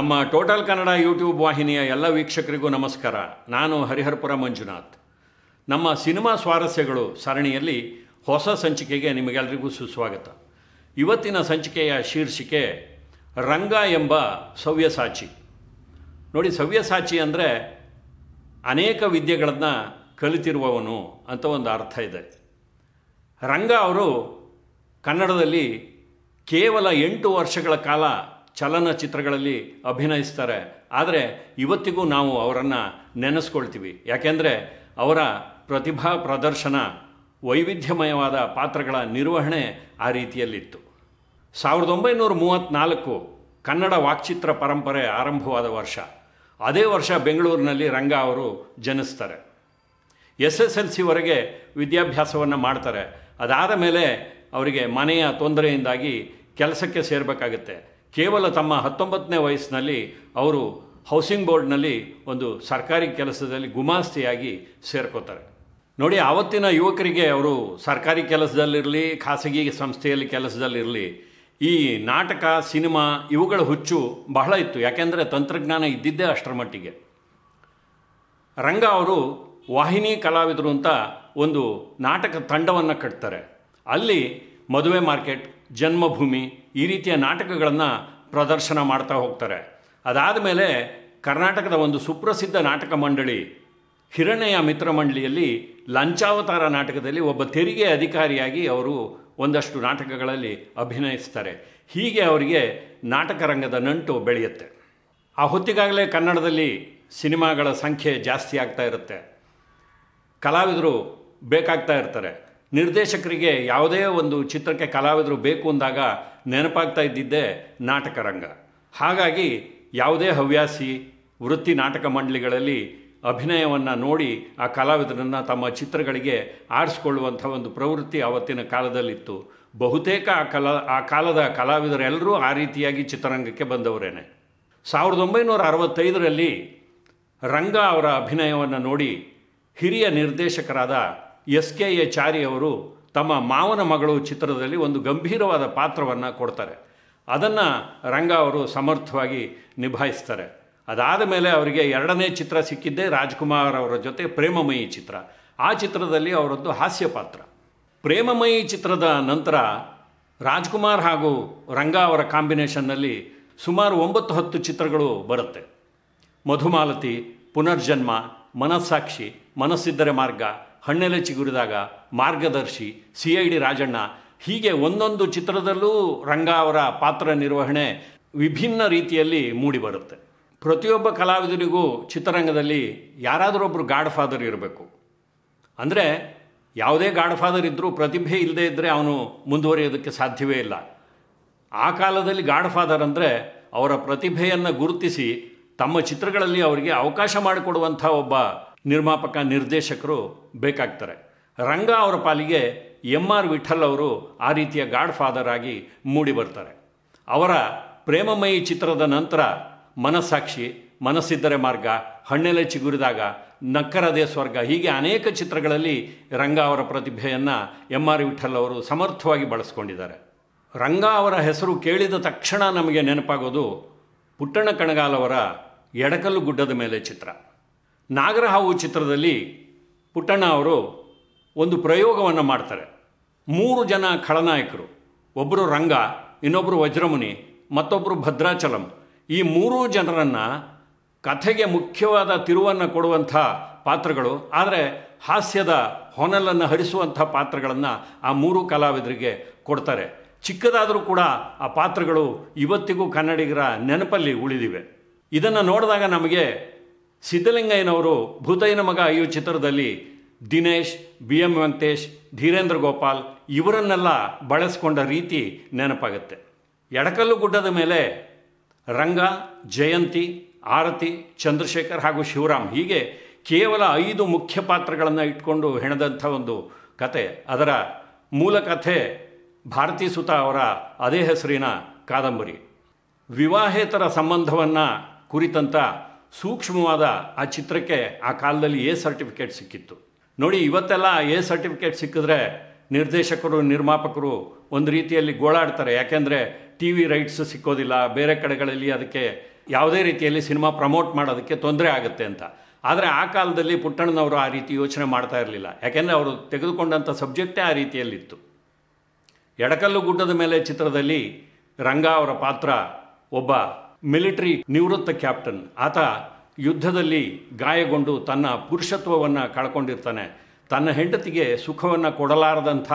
ನಮ್ಮ total Kannada YouTube ವಾಹಿನಿಯ ಎಲ್ಲ ವೀಕ್ಷಕರಿಗೂ ನಮಸ್ಕಾರ ನಾನು ಹರಿಹರಪುರ ಮಂಜುನಾಥ್ ನಮ್ಮ ಸಿನಿಮಾ ಸ್ವಾರಸ್ಯಗಳು ಸರಣಿಯಲ್ಲಿ ಹೊಸ ಸಂಚಿಕೆಗೆ ನಿಮಗೆಲ್ಲರಿಗೂ ಸುಸ್ವಾಗತ ಇವತ್ತಿನ ಸಂಚಿಕೆಯ ಶೀರ್ಷಿಕೆ ರಂಗ ಎಂಬ ಸವ್ಯಸಾಚಿ ನೋಡಿ ಸವ್ಯಸಾಚಿ ಅಂದರೆ ಅನೇಕ ವಿದ್ಯೆಗಳನ್ನು ಕಲಿತಿರುವವನು ಅಂತ ಒಂದು ಅರ್ಥ ಇದೆ ರಂಗ ಅವರು ಕನ್ನಡದಲ್ಲಿ ಕೇವಲ ಎಂಟು ವರ್ಷಗಳ ಕಾಲ ಚಲನಚಿತ್ರಗಳಲ್ಲಿ ಅಭಿನಯಿಸ್ತಾರೆ ಆದರೆ ಇವತ್ತಿಗೂ ನಾವು ಅವರನ್ನು ನೆನೆಸ್ಕೊಳ್ತೀವಿ ಯಾಕೆಂದರೆ ಅವರ ಪ್ರತಿಭಾ ಪ್ರದರ್ಶನ ವೈವಿಧ್ಯಮಯವಾದ ಪಾತ್ರಗಳ ನಿರ್ವಹಣೆ ಆ ರೀತಿಯಲ್ಲಿತ್ತು ಸಾವಿರದ ಒಂಬೈನೂರ ಮೂವತ್ತ್ನಾಲ್ಕು ಕನ್ನಡ ವಾಕ್ಚಿತ್ರ ಪರಂಪರೆ ಆರಂಭವಾದ ವರ್ಷ ಅದೇ ವರ್ಷ ಬೆಂಗಳೂರಿನಲ್ಲಿ ರಂಗ ಅವರು ಜನಿಸ್ತಾರೆ ಎಸ್ ಎಸ್ ಎಲ್ ಸಿವರೆಗೆ ವಿದ್ಯಾಭ್ಯಾಸವನ್ನು ಮಾಡ್ತಾರೆ ಅದಾದ ಮೇಲೆ ಅವರಿಗೆ ಮನೆಯ ತೊಂದರೆಯಿಂದಾಗಿ ಕೆಲಸಕ್ಕೆ ಸೇರಬೇಕಾಗತ್ತೆ ಕೇವಲ ತಮ್ಮ ಹತ್ತೊಂಬತ್ತನೇ ವಯಸ್ಸಿನಲ್ಲಿ ಅವರು ಹೌಸಿಂಗ್ ಬೋರ್ಡ್ನಲ್ಲಿ ಒಂದು ಸರ್ಕಾರಿ ಕೆಲಸದಲ್ಲಿ ಗುಮಾಸ್ತಿಯಾಗಿ ಸೇರ್ಕೋತಾರೆ ನೋಡಿ ಆವತ್ತಿನ ಯುವಕರಿಗೆ ಅವರು ಸರ್ಕಾರಿ ಕೆಲಸದಲ್ಲಿರಲಿ ಖಾಸಗಿ ಸಂಸ್ಥೆಯಲ್ಲಿ ಕೆಲಸದಲ್ಲಿರಲಿ ಈ ನಾಟಕ ಸಿನಿಮಾ ಇವುಗಳ ಹುಚ್ಚು ಬಹಳ ಇತ್ತು ಯಾಕೆಂದರೆ ತಂತ್ರಜ್ಞಾನ ಇದ್ದಿದ್ದೇ ಅಷ್ಟರ ಮಟ್ಟಿಗೆ ರಂಗ ಅವರು ವಾಹಿನಿ ಕಲಾವಿದರು ಅಂತ ಒಂದು ನಾಟಕ ತಂಡವನ್ನು ಕಟ್ತಾರೆ ಅಲ್ಲಿ ಮದುವೆ ಮಾರ್ಕೆಟ್ ಜನ್ಮಭೂಮಿ ಈ ರೀತಿಯ ನಾಟಕಗಳನ್ನು ಪ್ರದರ್ಶನ ಮಾಡ್ತಾ ಹೋಗ್ತಾರೆ ಅದಾದ ಮೇಲೆ ಕರ್ನಾಟಕದ ಒಂದು ಸುಪ್ರಸಿದ್ಧ ನಾಟಕ ಮಂಡಳಿ ಹಿರಣೆಯ ಮಿತ್ರ ಮಂಡಳಿಯಲ್ಲಿ ಲಂಚಾವತಾರ ನಾಟಕದಲ್ಲಿ ಒಬ್ಬ ತೆರಿಗೆ ಅಧಿಕಾರಿಯಾಗಿ ಅವರು ಒಂದಷ್ಟು ನಾಟಕಗಳಲ್ಲಿ ಅಭಿನಯಿಸ್ತಾರೆ ಹೀಗೆ ಅವರಿಗೆ ನಾಟಕ ರಂಗದ ನಂಟು ಬೆಳೆಯುತ್ತೆ ಆ ಹೊತ್ತಿಗಾಗಲೇ ಕನ್ನಡದಲ್ಲಿ ಸಿನಿಮಾಗಳ ಸಂಖ್ಯೆ ಜಾಸ್ತಿ ಆಗ್ತಾ ಇರುತ್ತೆ ಕಲಾವಿದರು ಬೇಕಾಗ್ತಾ ಇರ್ತಾರೆ ನಿರ್ದೇಶಕರಿಗೆ ಯಾವುದೇ ಒಂದು ಚಿತ್ರಕ್ಕೆ ಕಲಾವಿದರು ಬೇಕು ಅಂದಾಗ ನೆನಪಾಗ್ತಾ ಇದ್ದಿದ್ದೇ ನಾಟಕ ರಂಗ ಹಾಗಾಗಿ ಯಾವುದೇ ಹವ್ಯಾಸಿ ವೃತ್ತಿ ನಾಟಕ ಮಂಡಳಿಗಳಲ್ಲಿ ಅಭಿನಯವನ್ನು ನೋಡಿ ಆ ಕಲಾವಿದರನ್ನು ತಮ್ಮ ಚಿತ್ರಗಳಿಗೆ ಆರಿಸಿಕೊಳ್ಳುವಂಥ ಒಂದು ಪ್ರವೃತ್ತಿ ಆವತ್ತಿನ ಕಾಲದಲ್ಲಿತ್ತು ಬಹುತೇಕ ಆ ಕಲಾ ಆ ಕಾಲದ ಕಲಾವಿದರೆಲ್ಲರೂ ಆ ರೀತಿಯಾಗಿ ಚಿತ್ರರಂಗಕ್ಕೆ ಬಂದವರೇನೆ ಸಾವಿರದ ಒಂಬೈನೂರ ಅರವತ್ತೈದರಲ್ಲಿ ರಂಗ ಅವರ ಅಭಿನಯವನ್ನು ನೋಡಿ ಹಿರಿಯ ನಿರ್ದೇಶಕರಾದ ಎಸ್ ಕೆ ಎ ಚಾರಿ ಅವರು ತಮ್ಮ ಮಾವನ ಮಗಳು ಚಿತ್ರದಲ್ಲಿ ಒಂದು ಗಂಭೀರವಾದ ಪಾತ್ರವನ್ನು ಕೊಡ್ತಾರೆ ಅದನ್ನು ರಂಗ ಅವರು ಸಮರ್ಥವಾಗಿ ನಿಭಾಯಿಸ್ತಾರೆ ಅದಾದ ಮೇಲೆ ಅವರಿಗೆ ಎರಡನೇ ಚಿತ್ರ ಸಿಕ್ಕಿದ್ದೇ ರಾಜ್ಕುಮಾರ್ ಅವರ ಜೊತೆ ಪ್ರೇಮಮಯಿ ಚಿತ್ರ ಆ ಚಿತ್ರದಲ್ಲಿ ಅವರದ್ದು ಹಾಸ್ಯ ಪಾತ್ರ ಪ್ರೇಮಮಯಿ ಚಿತ್ರದ ನಂತರ ರಾಜ್ಕುಮಾರ್ ಹಾಗೂ ರಂಗ ಅವರ ಕಾಂಬಿನೇಷನ್ನಲ್ಲಿ ಸುಮಾರು ಒಂಬತ್ತು ಹತ್ತು ಚಿತ್ರಗಳು ಬರುತ್ತೆ ಮಧುಮಾಲತಿ ಪುನರ್ಜನ್ಮ ಮನಸ್ಸಾಕ್ಷಿ ಮನಸ್ಸಿದ್ದರೆ ಮಾರ್ಗ ಹಣ್ಣೆಲೆ ಚಿಗುರಿದಾಗ ಮಾರ್ಗದರ್ಶಿ ಸಿ ಐ ಡಿ ರಾಜಣ್ಣ ಹೀಗೆ ಒಂದೊಂದು ಚಿತ್ರದಲ್ಲೂ ರಂಗ ಅವರ ಪಾತ್ರ ನಿರ್ವಹಣೆ ವಿಭಿನ್ನ ರೀತಿಯಲ್ಲಿ ಮೂಡಿಬರುತ್ತೆ ಪ್ರತಿಯೊಬ್ಬ ಕಲಾವಿದರಿಗೂ ಚಿತ್ರರಂಗದಲ್ಲಿ ಒಬ್ಬರು ಗಾಡ್ ಫಾದರ್ ಇರಬೇಕು ಅಂದರೆ ಯಾವುದೇ ಗಾಡ್ ಫಾದರ್ ಇದ್ದರೂ ಪ್ರತಿಭೆ ಇಲ್ಲದೇ ಇದ್ದರೆ ಅವನು ಮುಂದುವರಿಯೋದಕ್ಕೆ ಸಾಧ್ಯವೇ ಇಲ್ಲ ಆ ಕಾಲದಲ್ಲಿ ಗಾಡ್ ಫಾದರ್ ಅಂದರೆ ಅವರ ಪ್ರತಿಭೆಯನ್ನು ಗುರುತಿಸಿ ತಮ್ಮ ಚಿತ್ರಗಳಲ್ಲಿ ಅವರಿಗೆ ಅವಕಾಶ ಮಾಡಿಕೊಡುವಂಥ ಒಬ್ಬ ನಿರ್ಮಾಪಕ ನಿರ್ದೇಶಕರು ಬೇಕಾಗ್ತಾರೆ ರಂಗ ಅವರ ಪಾಲಿಗೆ ಎಂ ಆರ್ ವಿಠಲ್ ಅವರು ಆ ರೀತಿಯ ಗಾಡ್ ಫಾದರ್ ಆಗಿ ಮೂಡಿ ಬರ್ತಾರೆ ಅವರ ಪ್ರೇಮಮಯಿ ಚಿತ್ರದ ನಂತರ ಮನಸ್ಸಾಕ್ಷಿ ಮನಸ್ಸಿದ್ದರೆ ಮಾರ್ಗ ಹಣ್ಣೆಲೆ ಚಿಗುರಿದಾಗ ನಕ್ಕರದೇ ಸ್ವರ್ಗ ಹೀಗೆ ಅನೇಕ ಚಿತ್ರಗಳಲ್ಲಿ ರಂಗ ಅವರ ಪ್ರತಿಭೆಯನ್ನು ಎಂ ಆರ್ ವಿಠಲ್ ಅವರು ಸಮರ್ಥವಾಗಿ ಬಳಸ್ಕೊಂಡಿದ್ದಾರೆ ರಂಗ ಅವರ ಹೆಸರು ಕೇಳಿದ ತಕ್ಷಣ ನಮಗೆ ನೆನಪಾಗೋದು ಪುಟ್ಟಣ್ಣ ಕಣಗಾಲವರ ಎಡಕಲ್ಲು ಗುಡ್ಡದ ಮೇಲೆ ಚಿತ್ರ ನಾಗರಹಾವು ಚಿತ್ರದಲ್ಲಿ ಪುಟ್ಟಣ್ಣ ಅವರು ಒಂದು ಪ್ರಯೋಗವನ್ನು ಮಾಡ್ತಾರೆ ಮೂರು ಜನ ಖಳನಾಯಕರು ಒಬ್ಬರು ರಂಗ ಇನ್ನೊಬ್ಬರು ವಜ್ರಮುನಿ ಮತ್ತೊಬ್ಬರು ಭದ್ರಾಚಲಂ ಈ ಮೂರೂ ಜನರನ್ನು ಕಥೆಗೆ ಮುಖ್ಯವಾದ ತಿರುವನ್ನು ಕೊಡುವಂಥ ಪಾತ್ರಗಳು ಆದರೆ ಹಾಸ್ಯದ ಹೊನಲನ್ನು ಹರಿಸುವಂಥ ಪಾತ್ರಗಳನ್ನು ಆ ಮೂರು ಕಲಾವಿದರಿಗೆ ಕೊಡ್ತಾರೆ ಚಿಕ್ಕದಾದರೂ ಕೂಡ ಆ ಪಾತ್ರಗಳು ಇವತ್ತಿಗೂ ಕನ್ನಡಿಗರ ನೆನಪಲ್ಲಿ ಉಳಿದಿವೆ ಇದನ್ನು ನೋಡಿದಾಗ ನಮಗೆ ಸಿದ್ದಲಿಂಗಯ್ಯನವರು ಭೂತಯ್ಯನ ಮಗ ಈ ಚಿತ್ರದಲ್ಲಿ ದಿನೇಶ್ ಬಿ ಎಂ ವೆಂಕಟೇಶ್ ಧೀರೇಂದ್ರ ಗೋಪಾಲ್ ಇವರನ್ನೆಲ್ಲ ಬಳಸ್ಕೊಂಡ ರೀತಿ ನೆನಪಾಗುತ್ತೆ ಎಡಕಲ್ಲು ಗುಡ್ಡದ ಮೇಲೆ ರಂಗ ಜಯಂತಿ ಆರತಿ ಚಂದ್ರಶೇಖರ್ ಹಾಗೂ ಶಿವರಾಮ್ ಹೀಗೆ ಕೇವಲ ಐದು ಮುಖ್ಯ ಪಾತ್ರಗಳನ್ನು ಇಟ್ಕೊಂಡು ಹೆಣೆದಂಥ ಒಂದು ಕತೆ ಅದರ ಮೂಲ ಕಥೆ ಭಾರತೀ ಸುತ ಅವರ ಅದೇ ಹೆಸರಿನ ಕಾದಂಬರಿ ವಿವಾಹೇತರ ಸಂಬಂಧವನ್ನು ಕುರಿತಂಥ ಸೂಕ್ಷ್ಮವಾದ ಆ ಚಿತ್ರಕ್ಕೆ ಆ ಕಾಲದಲ್ಲಿ ಎ ಸರ್ಟಿಫಿಕೇಟ್ ಸಿಕ್ಕಿತ್ತು ನೋಡಿ ಇವತ್ತೆಲ್ಲ ಎ ಸರ್ಟಿಫಿಕೇಟ್ ಸಿಕ್ಕಿದ್ರೆ ನಿರ್ದೇಶಕರು ನಿರ್ಮಾಪಕರು ಒಂದು ರೀತಿಯಲ್ಲಿ ಗೋಳಾಡ್ತಾರೆ ಯಾಕೆಂದರೆ ಟಿ ವಿ ರೈಟ್ಸ್ ಸಿಕ್ಕೋದಿಲ್ಲ ಬೇರೆ ಕಡೆಗಳಲ್ಲಿ ಅದಕ್ಕೆ ಯಾವುದೇ ರೀತಿಯಲ್ಲಿ ಸಿನಿಮಾ ಪ್ರಮೋಟ್ ಮಾಡೋದಕ್ಕೆ ತೊಂದರೆ ಆಗುತ್ತೆ ಅಂತ ಆದರೆ ಆ ಕಾಲದಲ್ಲಿ ಪುಟ್ಟಣ್ಣನವರು ಆ ರೀತಿ ಯೋಚನೆ ಮಾಡ್ತಾ ಇರಲಿಲ್ಲ ಯಾಕೆಂದರೆ ಅವರು ತೆಗೆದುಕೊಂಡಂಥ ಸಬ್ಜೆಕ್ಟೇ ಆ ರೀತಿಯಲ್ಲಿತ್ತು ಎಡಕಲ್ಲು ಗುಡ್ಡದ ಮೇಲೆ ಚಿತ್ರದಲ್ಲಿ ರಂಗ ಅವರ ಪಾತ್ರ ಒಬ್ಬ ಮಿಲಿಟರಿ ನಿವೃತ್ತ ಕ್ಯಾಪ್ಟನ್ ಆತ ಯುದ್ಧದಲ್ಲಿ ಗಾಯಗೊಂಡು ತನ್ನ ಪುರುಷತ್ವವನ್ನು ಕಳ್ಕೊಂಡಿರ್ತಾನೆ ತನ್ನ ಹೆಂಡತಿಗೆ ಸುಖವನ್ನು ಕೊಡಲಾರದಂಥ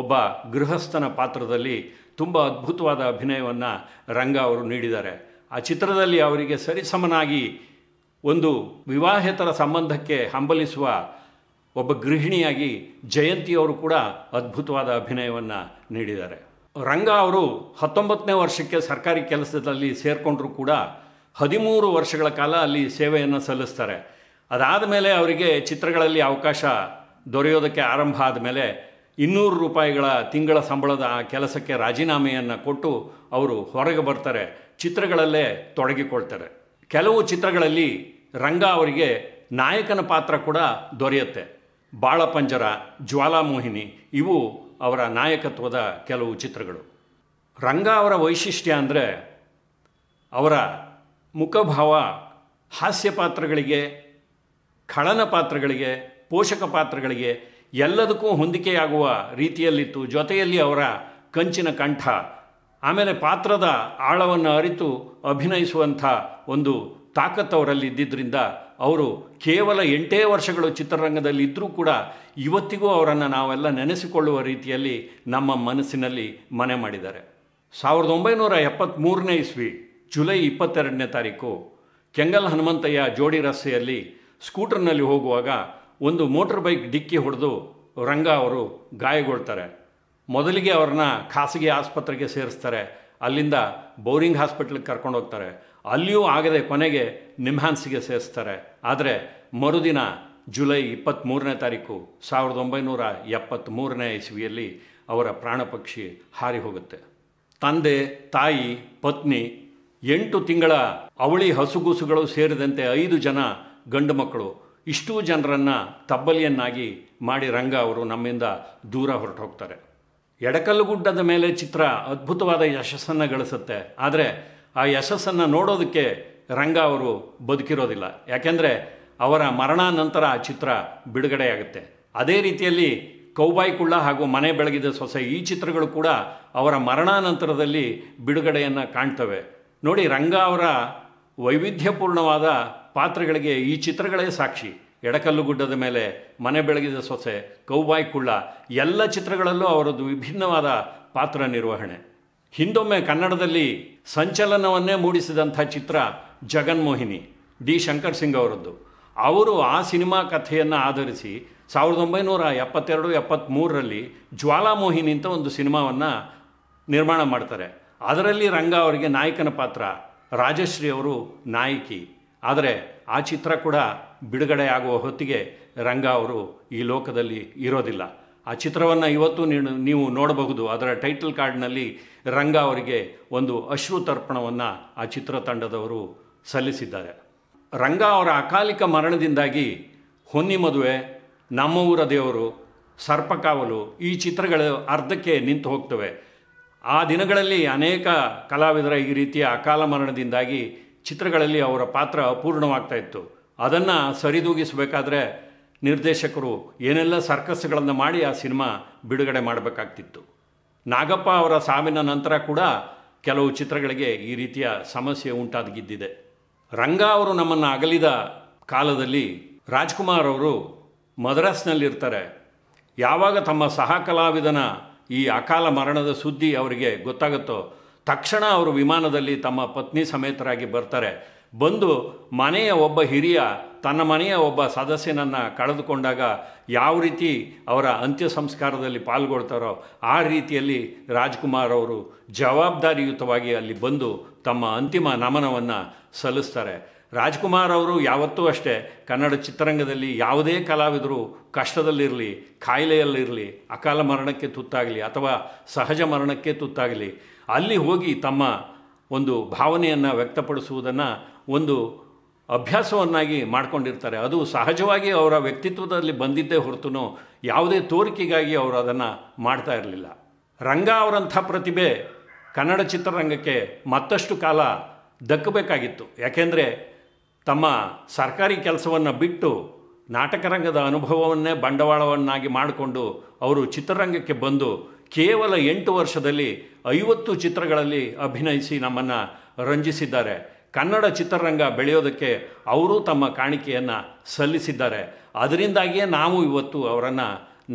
ಒಬ್ಬ ಗೃಹಸ್ಥನ ಪಾತ್ರದಲ್ಲಿ ತುಂಬ ಅದ್ಭುತವಾದ ಅಭಿನಯವನ್ನು ರಂಗ ಅವರು ನೀಡಿದ್ದಾರೆ ಆ ಚಿತ್ರದಲ್ಲಿ ಅವರಿಗೆ ಸರಿಸಮನಾಗಿ ಒಂದು ವಿವಾಹೇತರ ಸಂಬಂಧಕ್ಕೆ ಹಂಬಲಿಸುವ ಒಬ್ಬ ಗೃಹಿಣಿಯಾಗಿ ಜಯಂತಿಯವರು ಕೂಡ ಅದ್ಭುತವಾದ ಅಭಿನಯವನ್ನು ನೀಡಿದ್ದಾರೆ ರಂಗ ಅವರು ಹತ್ತೊಂಬತ್ತನೇ ವರ್ಷಕ್ಕೆ ಸರ್ಕಾರಿ ಕೆಲಸದಲ್ಲಿ ಸೇರಿಕೊಂಡ್ರೂ ಕೂಡ ಹದಿಮೂರು ವರ್ಷಗಳ ಕಾಲ ಅಲ್ಲಿ ಸೇವೆಯನ್ನು ಸಲ್ಲಿಸ್ತಾರೆ ಅದಾದ ಮೇಲೆ ಅವರಿಗೆ ಚಿತ್ರಗಳಲ್ಲಿ ಅವಕಾಶ ದೊರೆಯೋದಕ್ಕೆ ಆರಂಭ ಆದ ಮೇಲೆ ಇನ್ನೂರು ರೂಪಾಯಿಗಳ ತಿಂಗಳ ಸಂಬಳದ ಆ ಕೆಲಸಕ್ಕೆ ರಾಜೀನಾಮೆಯನ್ನು ಕೊಟ್ಟು ಅವರು ಹೊರಗೆ ಬರ್ತಾರೆ ಚಿತ್ರಗಳಲ್ಲೇ ತೊಡಗಿಕೊಳ್ತಾರೆ ಕೆಲವು ಚಿತ್ರಗಳಲ್ಲಿ ರಂಗ ಅವರಿಗೆ ನಾಯಕನ ಪಾತ್ರ ಕೂಡ ದೊರೆಯುತ್ತೆ ಬಾಳಪಂಜರ ಜ್ವಾಲಾಮೋಹಿನಿ ಇವು ಅವರ ನಾಯಕತ್ವದ ಕೆಲವು ಚಿತ್ರಗಳು ರಂಗ ಅವರ ವೈಶಿಷ್ಟ್ಯ ಅಂದರೆ ಅವರ ಮುಖಭಾವ ಹಾಸ್ಯ ಪಾತ್ರಗಳಿಗೆ ಖಳನ ಪಾತ್ರಗಳಿಗೆ ಪೋಷಕ ಪಾತ್ರಗಳಿಗೆ ಎಲ್ಲದಕ್ಕೂ ಹೊಂದಿಕೆಯಾಗುವ ರೀತಿಯಲ್ಲಿತ್ತು ಜೊತೆಯಲ್ಲಿ ಅವರ ಕಂಚಿನ ಕಂಠ ಆಮೇಲೆ ಪಾತ್ರದ ಆಳವನ್ನು ಅರಿತು ಅಭಿನಯಿಸುವಂಥ ಒಂದು ತಾಕತ್ತು ಅವರಲ್ಲಿ ಇದ್ದಿದ್ದರಿಂದ ಅವರು ಕೇವಲ ಎಂಟೇ ವರ್ಷಗಳು ಚಿತ್ರರಂಗದಲ್ಲಿ ಇದ್ದರೂ ಕೂಡ ಇವತ್ತಿಗೂ ಅವರನ್ನು ನಾವೆಲ್ಲ ನೆನೆಸಿಕೊಳ್ಳುವ ರೀತಿಯಲ್ಲಿ ನಮ್ಮ ಮನಸ್ಸಿನಲ್ಲಿ ಮನೆ ಮಾಡಿದ್ದಾರೆ ಸಾವಿರದ ಒಂಬೈನೂರ ಎಪ್ಪತ್ತ್ಮೂರನೇ ಇಸ್ವಿ ಜುಲೈ ಇಪ್ಪತ್ತೆರಡನೇ ತಾರೀಕು ಕೆಂಗಲ್ ಹನುಮಂತಯ್ಯ ಜೋಡಿ ರಸ್ತೆಯಲ್ಲಿ ಸ್ಕೂಟರ್ನಲ್ಲಿ ಹೋಗುವಾಗ ಒಂದು ಮೋಟರ್ ಬೈಕ್ ಡಿಕ್ಕಿ ಹೊಡೆದು ರಂಗ ಅವರು ಗಾಯಗೊಳ್ತಾರೆ ಮೊದಲಿಗೆ ಅವ್ರನ್ನ ಖಾಸಗಿ ಆಸ್ಪತ್ರೆಗೆ ಸೇರಿಸ್ತಾರೆ ಅಲ್ಲಿಂದ ಬೌರಿಂಗ್ ಹಾಸ್ಪಿಟ್ಲಿಗೆ ಕರ್ಕೊಂಡು ಹೋಗ್ತಾರೆ ಅಲ್ಲಿಯೂ ಆಗದೆ ಕೊನೆಗೆ ನಿಮ್ಹಾನ್ಸಿಗೆ ಸೇರಿಸ್ತಾರೆ ಆದರೆ ಮರುದಿನ ಜುಲೈ ಇಪ್ಪತ್ತ್ಮೂರನೇ ತಾರೀಕು ಸಾವಿರದ ಒಂಬೈನೂರ ಎಪ್ಪತ್ತ್ಮೂರನೇ ಇಸ್ವಿಯಲ್ಲಿ ಅವರ ಪ್ರಾಣಪಕ್ಷಿ ಹಾರಿ ಹೋಗುತ್ತೆ ತಂದೆ ತಾಯಿ ಪತ್ನಿ ಎಂಟು ತಿಂಗಳ ಅವಳಿ ಹಸುಗುಸುಗಳು ಸೇರಿದಂತೆ ಐದು ಜನ ಗಂಡು ಮಕ್ಕಳು ಇಷ್ಟೂ ಜನರನ್ನು ತಬ್ಬಲಿಯನ್ನಾಗಿ ಮಾಡಿ ರಂಗ ಅವರು ನಮ್ಮಿಂದ ದೂರ ಹೊರಟು ಹೋಗ್ತಾರೆ ಎಡಕಲ್ಲುಗುಡ್ಡದ ಮೇಲೆ ಚಿತ್ರ ಅದ್ಭುತವಾದ ಯಶಸ್ಸನ್ನು ಗಳಿಸುತ್ತೆ ಆದರೆ ಆ ಯಶಸ್ಸನ್ನು ನೋಡೋದಕ್ಕೆ ರಂಗ ಅವರು ಬದುಕಿರೋದಿಲ್ಲ ಯಾಕೆಂದರೆ ಅವರ ಮರಣಾನಂತರ ಆ ಚಿತ್ರ ಬಿಡುಗಡೆಯಾಗುತ್ತೆ ಅದೇ ರೀತಿಯಲ್ಲಿ ಕೌಬಾಯಿ ಕುಳ್ಳ ಹಾಗೂ ಮನೆ ಬೆಳಗಿದ ಸೊಸೆ ಈ ಚಿತ್ರಗಳು ಕೂಡ ಅವರ ಮರಣಾನಂತರದಲ್ಲಿ ಬಿಡುಗಡೆಯನ್ನು ಕಾಣ್ತವೆ ನೋಡಿ ರಂಗ ಅವರ ವೈವಿಧ್ಯಪೂರ್ಣವಾದ ಪಾತ್ರಗಳಿಗೆ ಈ ಚಿತ್ರಗಳೇ ಸಾಕ್ಷಿ ಎಡಕಲ್ಲು ಗುಡ್ಡದ ಮೇಲೆ ಮನೆ ಬೆಳಗಿದ ಸೊಸೆ ಕೌಬಾಯಿ ಕುಳ್ಳ ಎಲ್ಲ ಚಿತ್ರಗಳಲ್ಲೂ ಅವರದ್ದು ವಿಭಿನ್ನವಾದ ಪಾತ್ರ ನಿರ್ವಹಣೆ ಹಿಂದೊಮ್ಮೆ ಕನ್ನಡದಲ್ಲಿ ಸಂಚಲನವನ್ನೇ ಮೂಡಿಸಿದಂಥ ಚಿತ್ರ ಜಗನ್ಮೋಹಿನಿ ಡಿ ಶಂಕರ್ ಸಿಂಗ್ ಅವರದ್ದು ಅವರು ಆ ಸಿನಿಮಾ ಕಥೆಯನ್ನು ಆಧರಿಸಿ ಸಾವಿರದ ಒಂಬೈನೂರ ಎಪ್ಪತ್ತೆರಡು ಎಪ್ಪತ್ತ್ಮೂರರಲ್ಲಿ ಜ್ವಾಲಾಮೋಹಿನಿ ಅಂತ ಒಂದು ಸಿನಿಮಾವನ್ನು ನಿರ್ಮಾಣ ಮಾಡ್ತಾರೆ ಅದರಲ್ಲಿ ರಂಗ ಅವರಿಗೆ ನಾಯಕನ ಪಾತ್ರ ರಾಜಶ್ರೀ ಅವರು ನಾಯಕಿ ಆದರೆ ಆ ಚಿತ್ರ ಕೂಡ ಬಿಡುಗಡೆ ಆಗುವ ಹೊತ್ತಿಗೆ ರಂಗ ಅವರು ಈ ಲೋಕದಲ್ಲಿ ಇರೋದಿಲ್ಲ ಆ ಚಿತ್ರವನ್ನು ಇವತ್ತು ನೀವು ನೋಡಬಹುದು ಅದರ ಟೈಟಲ್ ಕಾರ್ಡ್ನಲ್ಲಿ ರಂಗ ಅವರಿಗೆ ಒಂದು ಅಶ್ರುತರ್ಪಣವನ್ನು ಆ ಚಿತ್ರತಂಡದವರು ಸಲ್ಲಿಸಿದ್ದಾರೆ ರಂಗ ಅವರ ಅಕಾಲಿಕ ಮರಣದಿಂದಾಗಿ ಹೊನ್ನಿ ಮದುವೆ ನಮ್ಮ ಊರ ದೇವರು ಸರ್ಪಕಾವಲು ಈ ಚಿತ್ರಗಳು ಅರ್ಧಕ್ಕೆ ನಿಂತು ಹೋಗ್ತವೆ ಆ ದಿನಗಳಲ್ಲಿ ಅನೇಕ ಕಲಾವಿದರ ಈ ರೀತಿಯ ಅಕಾಲ ಮರಣದಿಂದಾಗಿ ಚಿತ್ರಗಳಲ್ಲಿ ಅವರ ಪಾತ್ರ ಅಪೂರ್ಣವಾಗ್ತಾ ಇತ್ತು ಅದನ್ನು ಸರಿದೂಗಿಸಬೇಕಾದ್ರೆ ನಿರ್ದೇಶಕರು ಏನೆಲ್ಲ ಸರ್ಕಸ್ಗಳನ್ನು ಮಾಡಿ ಆ ಸಿನಿಮಾ ಬಿಡುಗಡೆ ಮಾಡಬೇಕಾಗ್ತಿತ್ತು ನಾಗಪ್ಪ ಅವರ ಸಾವಿನ ನಂತರ ಕೂಡ ಕೆಲವು ಚಿತ್ರಗಳಿಗೆ ಈ ರೀತಿಯ ಸಮಸ್ಯೆ ಉಂಟಾದಗಿದ್ದಿದೆ ರಂಗ ಅವರು ನಮ್ಮನ್ನು ಅಗಲಿದ ಕಾಲದಲ್ಲಿ ರಾಜ್ಕುಮಾರ್ ಅವರು ಮದ್ರಾಸ್ನಲ್ಲಿರ್ತಾರೆ ಯಾವಾಗ ತಮ್ಮ ಸಹ ಕಲಾವಿದನ ಈ ಅಕಾಲ ಮರಣದ ಸುದ್ದಿ ಅವರಿಗೆ ಗೊತ್ತಾಗುತ್ತೋ ತಕ್ಷಣ ಅವರು ವಿಮಾನದಲ್ಲಿ ತಮ್ಮ ಪತ್ನಿ ಸಮೇತರಾಗಿ ಬರ್ತಾರೆ ಬಂದು ಮನೆಯ ಒಬ್ಬ ಹಿರಿಯ ತನ್ನ ಮನೆಯ ಒಬ್ಬ ಸದಸ್ಯನನ್ನು ಕಳೆದುಕೊಂಡಾಗ ಯಾವ ರೀತಿ ಅವರ ಅಂತ್ಯ ಸಂಸ್ಕಾರದಲ್ಲಿ ಪಾಲ್ಗೊಳ್ತಾರೋ ಆ ರೀತಿಯಲ್ಲಿ ರಾಜ್ಕುಮಾರ್ ಅವರು ಜವಾಬ್ದಾರಿಯುತವಾಗಿ ಅಲ್ಲಿ ಬಂದು ತಮ್ಮ ಅಂತಿಮ ನಮನವನ್ನು ಸಲ್ಲಿಸ್ತಾರೆ ರಾಜ್ಕುಮಾರ್ ಅವರು ಯಾವತ್ತೂ ಅಷ್ಟೇ ಕನ್ನಡ ಚಿತ್ರರಂಗದಲ್ಲಿ ಯಾವುದೇ ಕಲಾವಿದರು ಕಷ್ಟದಲ್ಲಿರಲಿ ಕಾಯಿಲೆಯಲ್ಲಿರಲಿ ಅಕಾಲ ಮರಣಕ್ಕೆ ತುತ್ತಾಗಲಿ ಅಥವಾ ಸಹಜ ಮರಣಕ್ಕೆ ತುತ್ತಾಗಲಿ ಅಲ್ಲಿ ಹೋಗಿ ತಮ್ಮ ಒಂದು ಭಾವನೆಯನ್ನು ವ್ಯಕ್ತಪಡಿಸುವುದನ್ನು ಒಂದು ಅಭ್ಯಾಸವನ್ನಾಗಿ ಮಾಡಿಕೊಂಡಿರ್ತಾರೆ ಅದು ಸಹಜವಾಗಿ ಅವರ ವ್ಯಕ್ತಿತ್ವದಲ್ಲಿ ಬಂದಿದ್ದೇ ಹೊರತು ಯಾವುದೇ ತೋರಿಕೆಗಾಗಿ ಅವರು ಅದನ್ನು ಮಾಡ್ತಾ ಇರಲಿಲ್ಲ ರಂಗ ಅವರಂಥ ಪ್ರತಿಭೆ ಕನ್ನಡ ಚಿತ್ರರಂಗಕ್ಕೆ ಮತ್ತಷ್ಟು ಕಾಲ ದಕ್ಕಬೇಕಾಗಿತ್ತು ಯಾಕೆಂದರೆ ತಮ್ಮ ಸರ್ಕಾರಿ ಕೆಲಸವನ್ನು ಬಿಟ್ಟು ನಾಟಕ ರಂಗದ ಅನುಭವವನ್ನೇ ಬಂಡವಾಳವನ್ನಾಗಿ ಮಾಡಿಕೊಂಡು ಅವರು ಚಿತ್ರರಂಗಕ್ಕೆ ಬಂದು ಕೇವಲ ಎಂಟು ವರ್ಷದಲ್ಲಿ ಐವತ್ತು ಚಿತ್ರಗಳಲ್ಲಿ ಅಭಿನಯಿಸಿ ನಮ್ಮನ್ನು ರಂಜಿಸಿದ್ದಾರೆ ಕನ್ನಡ ಚಿತ್ರರಂಗ ಬೆಳೆಯೋದಕ್ಕೆ ಅವರು ತಮ್ಮ ಕಾಣಿಕೆಯನ್ನು ಸಲ್ಲಿಸಿದ್ದಾರೆ ಅದರಿಂದಾಗಿಯೇ ನಾವು ಇವತ್ತು ಅವರನ್ನು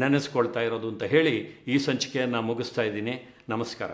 ನೆನೆಸ್ಕೊಳ್ತಾ ಇರೋದು ಅಂತ ಹೇಳಿ ಈ ಸಂಚಿಕೆಯನ್ನು ಮುಗಿಸ್ತಾ ಇದ್ದೀನಿ ನಮಸ್ಕಾರ